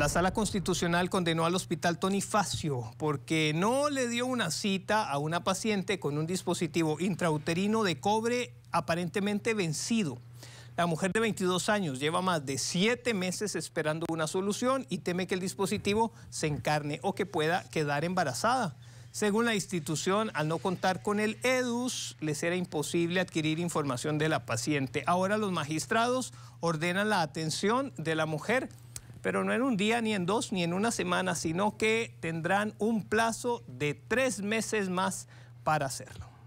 La sala constitucional condenó al hospital Tonifacio porque no le dio una cita a una paciente con un dispositivo intrauterino de cobre aparentemente vencido. La mujer de 22 años lleva más de siete meses esperando una solución y teme que el dispositivo se encarne o que pueda quedar embarazada. Según la institución, al no contar con el EDUS, les era imposible adquirir información de la paciente. Ahora los magistrados ordenan la atención de la mujer pero no en un día, ni en dos, ni en una semana, sino que tendrán un plazo de tres meses más para hacerlo.